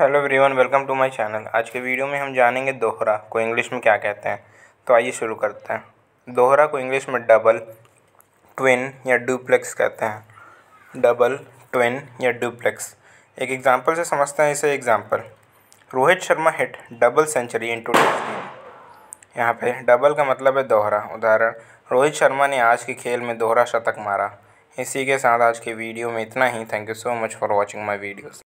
hello everyone welcome to my channel आज के video में हम जानेंगे दोहरा को इंग्लिश में क्या कहते हैं तो आइए शुरू करते हैं दोहरा को इंग्लिश में डबल ट्विन या डुप्लेक्स कहते हैं डबल ट्विन या डुप्लेक्स एक एग्जांपल से समझते हैं इसे example Rohit Sharma hit double century in two यहाँ पे डबल का मतलब है दोहरा उदाहरण रोहित शर्मा ने आज के खेल में दोहरा शतक मारा इसी के साथ आज के वीडियो में इतना ही thank you so much for watching my videos